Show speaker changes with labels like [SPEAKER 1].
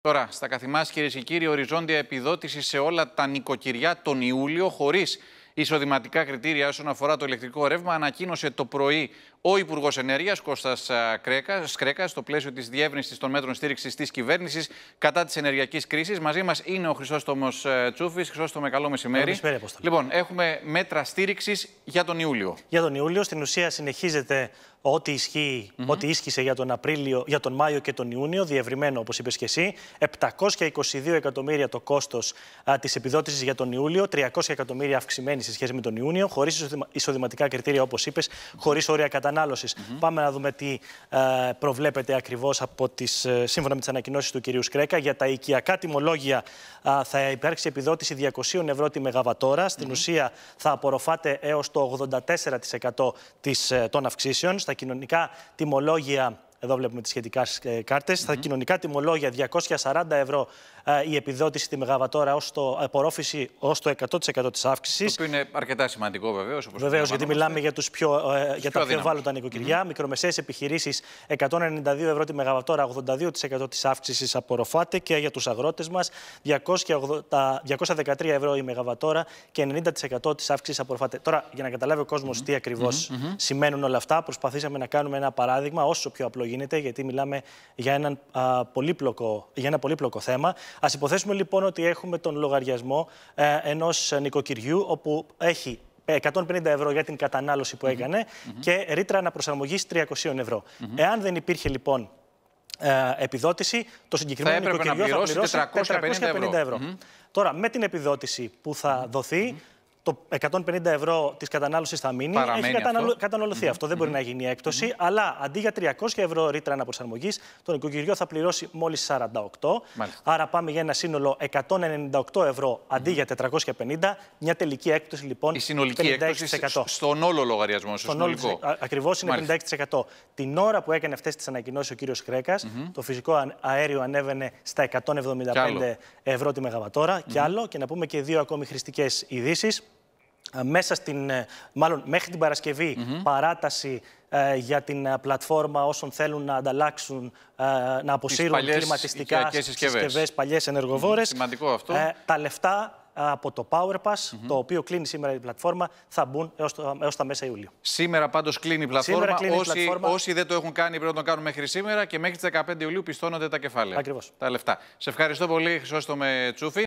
[SPEAKER 1] Τώρα, στα καθημάς, κυρίες και κύριοι, οριζόντια επιδότηση σε όλα τα νοικοκυριά τον Ιούλιο, χωρίς εισοδηματικά κριτήρια όσον αφορά το ηλεκτρικό ρεύμα, ανακοίνωσε το πρωί ο Υπουργός Ενέργειας Κώστας ε, Κρέκα, στο πλαίσιο της διεύρυνσης των μέτρων στήριξης της κυβέρνησης κατά της ενεργειακής κρίσης. Μαζί μας είναι ο Χρυσότομο ε, Τσούφης. Χρυσότομο, καλό μεσημέρι. Καλησπέρα, Αποστολή. Λοιπόν,
[SPEAKER 2] έχουμε μέτρα στήριξης για τον Ιούλιο. Για τον Ιούλιο, στην ουσία συνεχίζεται ό,τι ισχύει, mm -hmm. ό,τι ίσχυσε για τον, Απρίλιο, για τον Μάιο και τον Ιούνιο, διευρυμένο όπως είπες και εσύ. 722 εκατομμύρια το κόστος της επιδότησης για τον Ιούλιο, 300 εκατομμύρια αυξημένη σε σχέση με τον Ιούνιο, χωρίς εισοδηματικά κριτήρια όπως είπες, χωρίς όρια κατά κατανάλωση. Πάμε να δούμε τι ε, προβλέπεται ακριβώς από τις, ε, σύμφωνα με τις ανακοινώσεις του κυρίου Σκρέκα. Για τα οικιακά τιμολόγια θα υπάρξει επιδότηση 200 ευρώ τη μεγαβατόρα. Στην ουσία θα απορροφάται έως το 84% της, ε, των αυξήσεων. Στα κοινωνικά τιμολόγια εδώ βλέπουμε τις σχετικά ε, κάρτες. Mm -hmm. Στα κοινωνικά τιμολόγια 240 ευρώ ε, η επιδότηση τη Μεγαβατόρα ως το ε, απορρόφηση ως το 100% της αύξησης.
[SPEAKER 1] Το οποίο είναι αρκετά σημαντικό βεβαίως. Βεβαίω, γιατί μιλάμε
[SPEAKER 2] για, τους πιο, για τα πιο ευάλωτα νοικοκυριά. Mm -hmm. Μικρομεσαίες επιχειρήσεις 192 ευρώ τη Μεγαβατόρα, 82% της αύξησης απορροφάται και για τους αγρότες μας 213 ευρώ η Μεγαβατόρα και 90% της αύξησης απορροφάται. Τώρα, για να καταλάβει ο κόσμος τι ακριβώς σημαίνουν όλα αυτά, προσπαθήσαμε να κάνουμε ένα παράδειγμα όσο πιο απλό γίνεται, γιατί μιλάμε για, έναν, πολύπλοκο, για ένα πολύπλοκο θέμα. Ας υποθέσουμε λοιπόν ότι έχουμε τον λογαριασμό ε, ενός ενό νοικοκυριού, όπου έχει 150 ευρώ για την κατανάλωση που έκανε mm -hmm. και ρήτρα αναπροσαρμογής 300 ευρώ. Εάν δεν υπήρχε λοιπόν ε, επιδότηση, το συγκεκριμένο νοικοκυριό θα πληρώσει 450, ευρώ. Τώρα, με την επιδότηση που θα δοθεί, το 150 ευρώ της κατανάλωσης θα μείνει. Παραμένει έχει καταναλω... καταναλωθει αυτό. Δεν μπορει να γίνει η εκπτωση Αλλά αντί για 300 ευρώ ρήτρα αναπροσαρμογής, το νοικοκυριό θα πληρώσει μόλις 48. Άρα πάμε για ένα σύνολο 198 ευρώ αντί για 450. Μια τελική έκπτωση λοιπόν. Η συνολική έκπτωση
[SPEAKER 1] στον όλο λογαριασμό. Στο στον όλο. Ακριβώς είναι
[SPEAKER 2] 56%. Την ώρα που έκανε αυτές τις ανακοινώσεις ο κύριος το φυσικό αέριο ανέβαινε στα 175 ευρώ τη μεγαβατόρα. Και άλλο, και να πούμε και δύο ακόμη χρηστικές ειδήσεις. Ε, μέσα στην, ε, μάλλον μέχρι την Παρασκευή mm παράταση ε, για την πλατφόρμα όσων θέλουν να ανταλλάξουν, να αποσύρουν κλιματιστικά συσκευέ παλιές ενεργοβόρες. Mm Σημαντικό αυτό. Ε, τα λεφτά από το PowerPass, το οποίο κλείνει σήμερα η πλατφόρμα, θα μπουν έως, το, έως τα μέσα Ιουλίου.
[SPEAKER 1] Σήμερα πάντως κλείνει η πλατφόρμα. κλείνει όσοι, η πλατφόρμα. Όσοι δεν το έχουν κάνει πρέπει να το κάνουν μέχρι σήμερα και μέχρι τις 15 Ιουλίου πιστώνονται τα κεφάλαια. Ακριβώς. Τα λεφτά. Σε ευχαριστώ πολύ Χρυσόστο